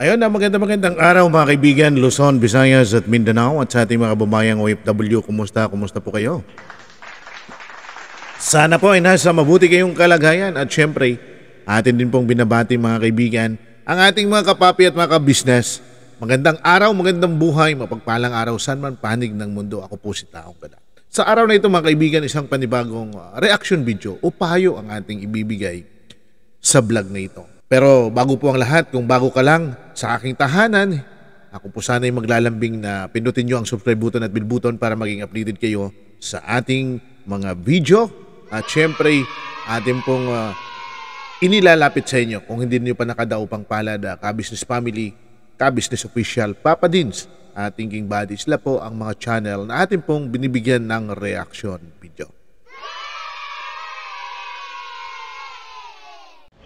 Ayun na maganda-magandang araw mga kaibigan, Luzon, Visayas at Mindanao at sa ating mga babayang OFW. Kumusta? Kumusta po kayo? Sana po ay nasa mabuti kayong kalagayan at syempre atin din pong binabati mga kaibigan ang ating mga kapapi at mga kabisnes. Magandang araw, magandang buhay, mapagpalang araw saan man panig ng mundo. Ako po si Taong Gala. Sa araw na ito mga kaibigan, isang panibagong ah, reaction video o payo ang ating ibibigay sa vlog na ito. Pero bago po ang lahat, kung bago ka lang sa aking tahanan, ako po sana sana'y maglalambing na pindutin nyo ang subscribe button at bell button para maging updated kayo sa ating mga video. At syempre, atin pong uh, inilalapit sa inyo kung hindi niyo pa nakadaupang palad uh, ah, ka-business family, ka-business official, Papa Dins ating Thinking Buddies. Sila po ang mga channel na atin pong binibigyan ng reaksyon.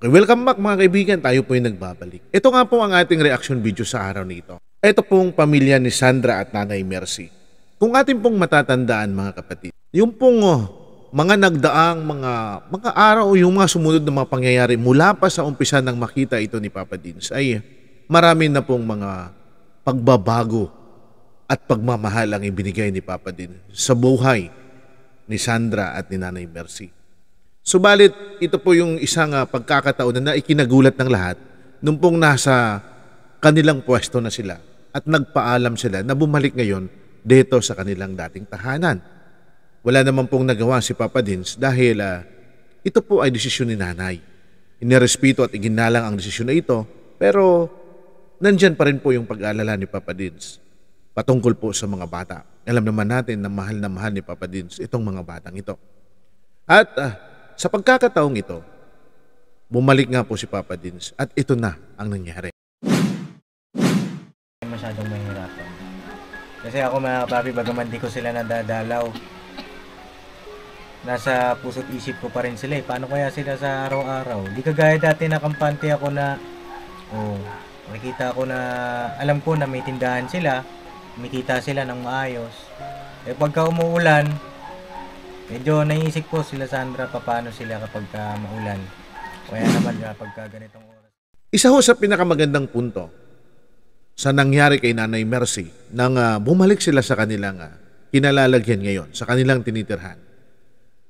Okay, welcome back mga kaibigan. Tayo po yung nagbabalik. Ito nga po ang ating reaction video sa araw nito. Ito pong pamilya ni Sandra at Nanay Mercy. Kung atin pong matatandaan mga kapatid, yung pong oh, mga nagdaang mga mga araw o yung mga sumunod na mga pangyayari mula pa sa umpisa nang makita ito ni Papa Dins ay marami na pong mga pagbabago at pagmamahal ang ibinigay ni Papa Dins sa buhay ni Sandra at ni Nanay Mercy. Subalit, ito po yung isang uh, pagkakataon na ikinagulat ng lahat nung pong nasa kanilang pwesto na sila at nagpaalam sila na bumalik ngayon dito sa kanilang dating tahanan. Wala naman pong nagawa si Papa Dins dahil uh, ito po ay desisyon ni nanay. Inirespeto at iginalang ang desisyon na ito pero nandyan pa rin po yung pag-aalala ni Papa Dins patungkol po sa mga bata. Alam naman natin na mahal na mahal ni Papa Dins itong mga batang ito. At uh, sa pagkakataong ito, bumalik nga po si Papa Dins at ito na ang nangyari. Masyadong mahirapan. Kasi ako mga kapapi, bagaman di ko sila nadadalaw, nasa puso't isip ko pa rin sila eh. Paano kaya sila sa araw-araw? Di kagaya dati na kampante ako na, oh, nakita ko na, alam ko na may tindahan sila, kumikita sila ng maayos. Eh pagka umuulan, Medyo naisip ko sila Sandra paano sila kapag ka ah, maulan. Kaya naman kapag ah, ka ganitong oras. Isa ho sa pinakamagandang punto sa nangyari kay Nanay Mercy nang uh, bumalik sila sa kanilang uh, kinalalagyan ngayon, sa kanilang tinitirhan,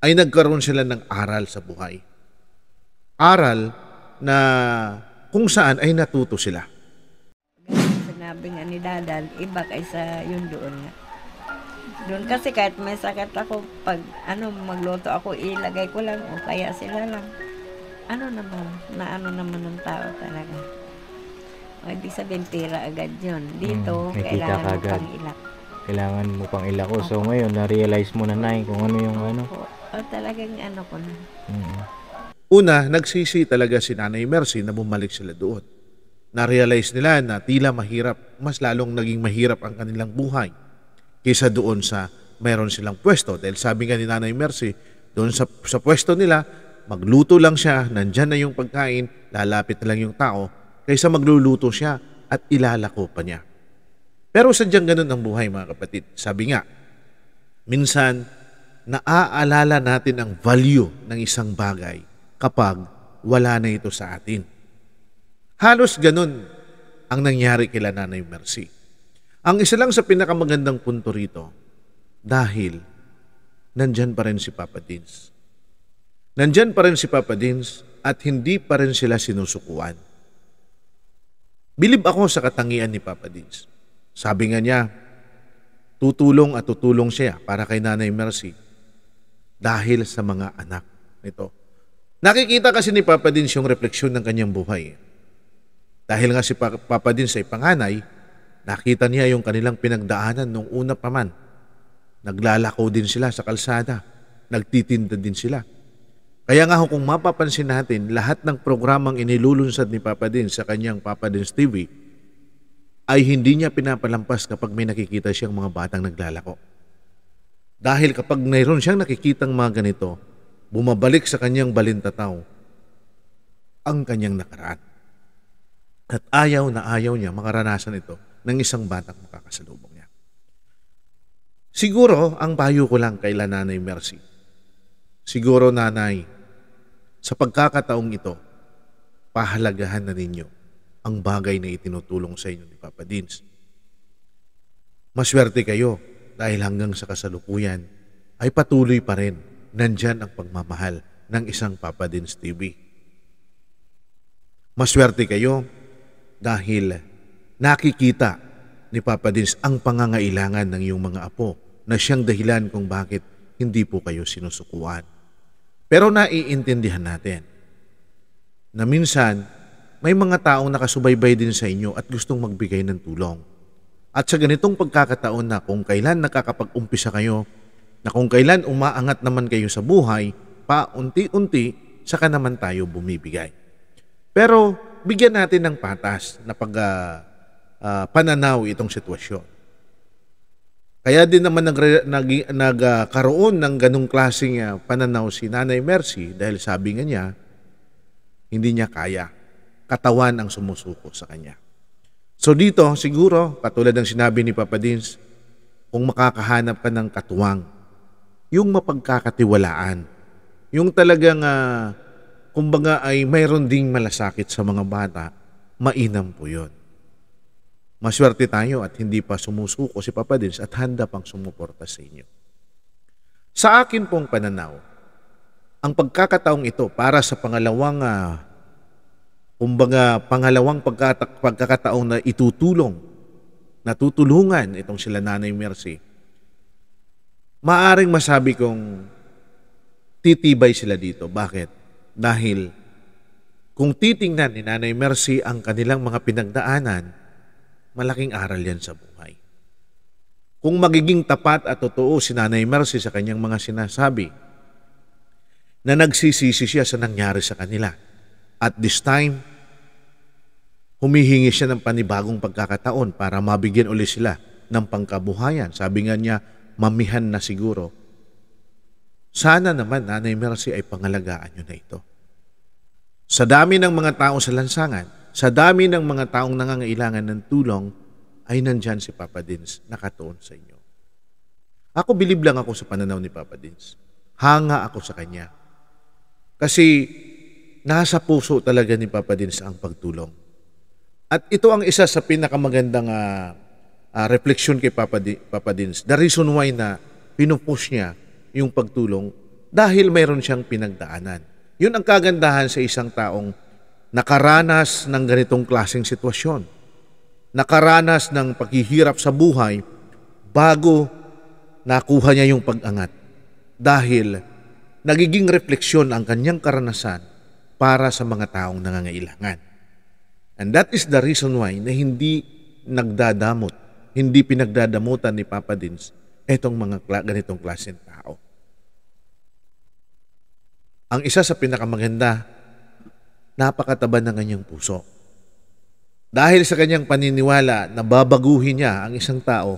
ay nagkaroon sila ng aral sa buhay. Aral na kung saan ay natuto sila. Sinabi nga ni Dadal, iba kaysa yun doon nga. Doon kasi kahit may sakit ako, pag ano, magluto ako, ilagay ko lang o kaya sila lang. Ano naman, na ano naman ng tao talaga. O, ibig sabihin, pera agad yun. Dito, hmm, kailangan mo pang ilak. Kailangan mo pang ilako. Opo. So, ngayon, na-realize mo na, Nay, kung ano yung ano. O, talagang ano ko na. Hmm. Una, nagsisi talaga si Nanay Mercy na bumalik sila doon. Na-realize nila na tila mahirap, mas lalong naging mahirap ang kanilang buhay kisa doon sa meron silang pwesto. Dahil sabi nga ni Nanay Mercy, doon sa, sa pwesto nila, magluto lang siya, nandyan na yung pagkain, lalapit na lang yung tao, kaysa magluluto siya at ilalako pa niya. Pero sadyang ganun ang buhay mga kapatid. Sabi nga, minsan naaalala natin ang value ng isang bagay kapag wala na ito sa atin. Halos ganun ang nangyari kila Nanay Mercy. Ang isa lang sa pinakamagandang punto rito, dahil nandyan pa rin si Papa Dins. Nandyan pa rin si Papa Dins at hindi pa rin sila sinusukuan. Bilib ako sa katangian ni Papa Dins. Sabi nga niya, tutulong at tutulong siya para kay Nanay Mercy dahil sa mga anak nito. Nakikita kasi ni Papa Dins yung refleksyon ng kanyang buhay. Dahil nga si Papa Dins ay panganay, Nakita niya yung kanilang pinagdaanan nung una pa man. Naglalakaw din sila sa kalsada. Nagtitinda din sila. Kaya nga kung mapapansin natin, lahat ng programang inilulunsad ni Papa Din sa kanyang Papa Din's TV ay hindi niya pinapalampas kapag may nakikita siyang mga batang naglalako. Dahil kapag mayroon siyang nakikitang mga ganito, bumabalik sa kanyang balintataw ang kanyang nakaraan. At ayaw na ayaw niya makaranasan ito ng isang batang makakasalubong niya. Siguro, ang payo ko lang kay Nanay Mercy. Siguro, Nanay, sa pagkakataong ito, pahalagahan na ninyo ang bagay na itinutulong sa inyo ni Papa Dins. Maswerte kayo dahil hanggang sa kasalukuyan ay patuloy pa rin nandyan ang pagmamahal ng isang Papa Dins TV. Maswerte kayo dahil nakikita ni Papa Dins ang pangangailangan ng iyong mga apo na siyang dahilan kung bakit hindi po kayo sinusukuan. Pero naiintindihan natin na minsan may mga taong nakasubaybay din sa inyo at gustong magbigay ng tulong. At sa ganitong pagkakataon na kung kailan nakakapag-umpisa kayo, na kung kailan umaangat naman kayo sa buhay, paunti-unti, saka naman tayo bumibigay. Pero bigyan natin ng patas na pag uh, uh, pananaw itong sitwasyon. Kaya din naman nagre, nag, nagkaroon uh, ng ganong klaseng uh, pananaw si Nanay Mercy dahil sabi nga niya, hindi niya kaya. Katawan ang sumusuko sa kanya. So dito, siguro, katulad ng sinabi ni Papa Dins, kung makakahanap ka ng katuwang, yung mapagkakatiwalaan, yung talagang, uh, kumbaga ay mayroon ding malasakit sa mga bata, mainam po yun. Maswerte tayo at hindi pa sumusuko si Papa Dins at handa pang sumuporta sa inyo. Sa akin pong pananaw, ang pagkakataong ito para sa pangalawang uh, kumbaga pangalawang pagkata- pagkakataong na itutulong, natutulungan itong sila Nanay Mercy, maaring masabi kong titibay sila dito. Bakit? Dahil kung titingnan ni Nanay Mercy ang kanilang mga pinagdaanan, Malaking aral yan sa buhay. Kung magiging tapat at totoo si Nanay Mercy sa kanyang mga sinasabi, na nagsisisi siya sa nangyari sa kanila. At this time, humihingi siya ng panibagong pagkakataon para mabigyan uli sila ng pangkabuhayan. Sabi nga niya, mamihan na siguro. Sana naman, Nanay Mercy, ay pangalagaan niyo na ito. Sa dami ng mga tao sa lansangan, sa dami ng mga taong nangangailangan ng tulong, ay nandyan si Papa Dins, nakatuon sa inyo. Ako bilib lang ako sa pananaw ni Papa Dins. Hanga ako sa kanya. Kasi nasa puso talaga ni Papa Dins ang pagtulong. At ito ang isa sa pinakamagandang uh, ah, uh, ah, reflection kay Papa, Di, Papa Dins. The reason why na pinupush niya yung pagtulong dahil mayroon siyang pinagdaanan. Yun ang kagandahan sa isang taong nakaranas ng ganitong klasing sitwasyon, nakaranas ng paghihirap sa buhay bago nakuha niya yung pag-angat dahil nagiging refleksyon ang kanyang karanasan para sa mga taong nangangailangan. And that is the reason why na hindi nagdadamot, hindi pinagdadamutan ni Papa Dins itong mga ganitong klaseng tao. Ang isa sa pinakamaganda napakataba ng kanyang puso. Dahil sa kanyang paniniwala na babaguhin niya ang isang tao,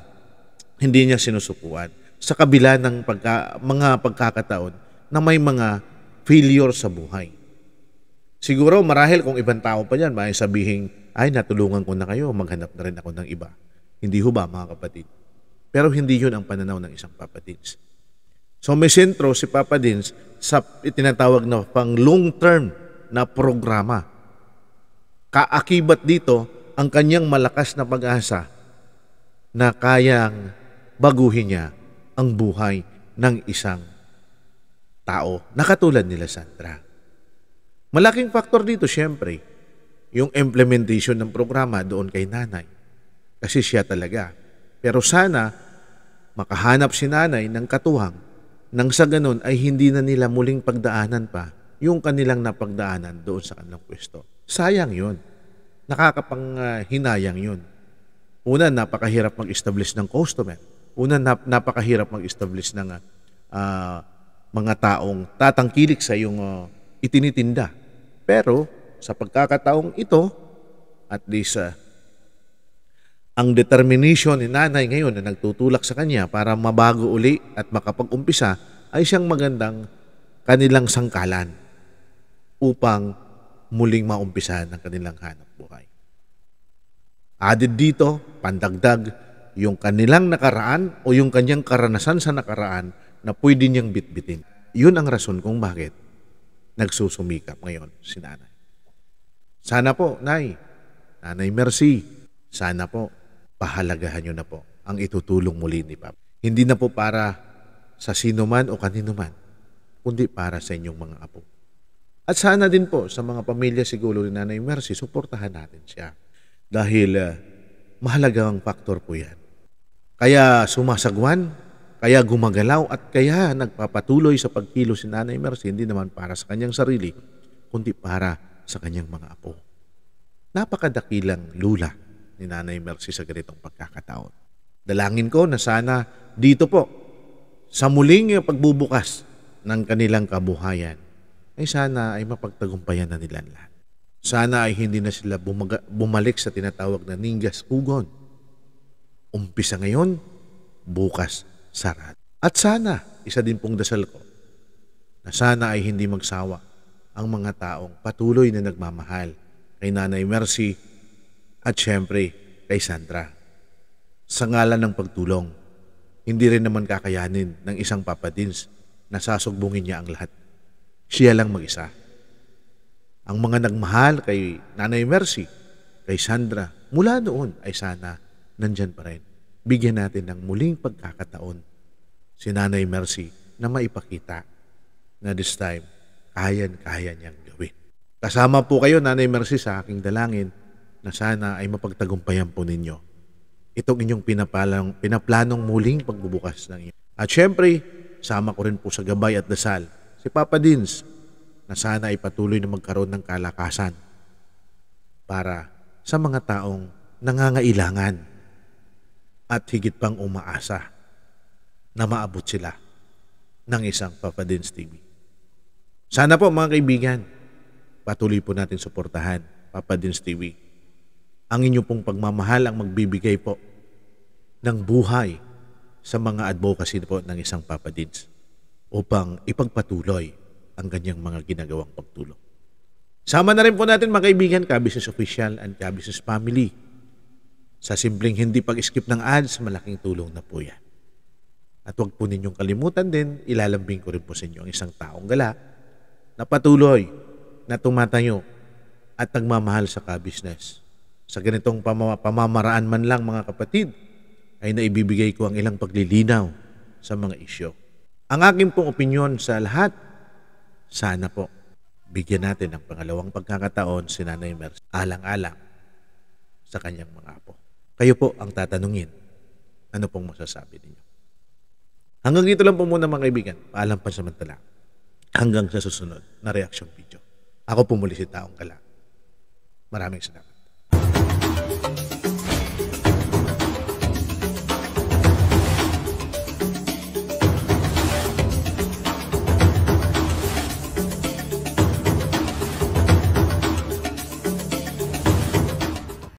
hindi niya sinusukuan sa kabila ng pagka, mga pagkakataon na may mga failure sa buhay. Siguro marahil kung ibang tao pa yan, may sabihin, ay natulungan ko na kayo, maghanap na rin ako ng iba. Hindi ho ba mga kapatid? Pero hindi yun ang pananaw ng isang Papa Dins. So may sentro si Papa Dins sa itinatawag na pang long term na programa. Kaakibat dito ang kanyang malakas na pag-asa na kayang baguhin niya ang buhay ng isang tao na katulad nila Sandra. Malaking factor dito siyempre, yung implementation ng programa doon kay nanay. Kasi siya talaga. Pero sana makahanap si nanay ng katuhang nang sa ganun ay hindi na nila muling pagdaanan pa yung kanilang napagdaanan doon sa kanilang pwesto. Sayang yun. Nakakapanghinayang yun. Una, napakahirap mag-establish ng customer. Una, napakahirap mag-establish ng uh, mga taong tatangkilik sa iyong uh, ah, itinitinda. Pero sa pagkakataong ito, at least uh, ang determination ni nanay ngayon na nagtutulak sa kanya para mabago uli at makapag-umpisa ay siyang magandang kanilang sangkalan upang muling maumpisahan ang kanilang hanap buhay. Added dito, pandagdag, yung kanilang nakaraan o yung kanyang karanasan sa nakaraan na pwede niyang bitbitin. Yun ang rason kung bakit nagsusumikap ngayon si nanay. Sana po, Nay, Nanay Mercy, sana po pahalagahan niyo na po ang itutulong muli ni Papa. Hindi na po para sa sino man o kanino man, kundi para sa inyong mga apo. At sana din po sa mga pamilya siguro ni Nanay Mercy, suportahan natin siya. Dahil uh, mahalagang faktor po yan. Kaya sumasagwan, kaya gumagalaw at kaya nagpapatuloy sa pagkilo si Nanay Mercy, hindi naman para sa kanyang sarili, kundi para sa kanyang mga apo. Napakadakilang lula ni Nanay Mercy sa ganitong pagkakataon. Dalangin ko na sana dito po, sa muling pagbubukas ng kanilang kabuhayan, ay eh, sana ay mapagtagumpayan na nila lahat. Sana ay hindi na sila bumaga, bumalik sa tinatawag na ninggas ugon. Umpisa ngayon, bukas sarad. At sana, isa din pong dasal ko, na sana ay hindi magsawa ang mga taong patuloy na nagmamahal kay Nanay Mercy at syempre kay Sandra. Sa ngalan ng pagtulong, hindi rin naman kakayanin ng isang papadins na sasugbungin niya ang lahat siya lang mag-isa. Ang mga nagmahal kay Nanay Mercy, kay Sandra, mula noon ay sana nandyan pa rin. Bigyan natin ng muling pagkakataon si Nanay Mercy na maipakita na this time, kayan-kaya niyang gawin. Kasama po kayo, Nanay Mercy, sa aking dalangin na sana ay mapagtagumpayan po ninyo itong inyong pinapalang, pinaplanong muling pagbubukas ng inyo. At syempre, sama ko rin po sa gabay at dasal si Papa Dins na sana ay patuloy na magkaroon ng kalakasan para sa mga taong nangangailangan at higit pang umaasa na maabot sila ng isang Papa Dins TV. Sana po mga kaibigan, patuloy po natin suportahan Papa Dins TV. Ang inyo pong pagmamahal ang magbibigay po ng buhay sa mga advocacy po ng isang Papa Dins upang ipagpatuloy ang kanyang mga ginagawang pagtulong. Sama na rin po natin mga kaibigan, ka-business official and ka-business family. Sa simpleng hindi pag-skip ng ads, malaking tulong na po yan. At huwag po ninyong kalimutan din, ilalambing ko rin po sa inyo ang isang taong gala na patuloy, na tumatayo at nagmamahal sa ka Sa ganitong pamamaraan man lang mga kapatid, ay naibibigay ko ang ilang paglilinaw sa mga isyo ang aking pong opinyon sa lahat, sana po bigyan natin ng pangalawang pagkakataon si Nanay Mercy alang-alang sa kanyang mga apo. Kayo po ang tatanungin, ano pong masasabi ninyo? Hanggang dito lang po muna mga kaibigan, paalam pa samantala. Hanggang sa susunod na reaction video. Ako po muli si Taong Kala. Maraming salamat.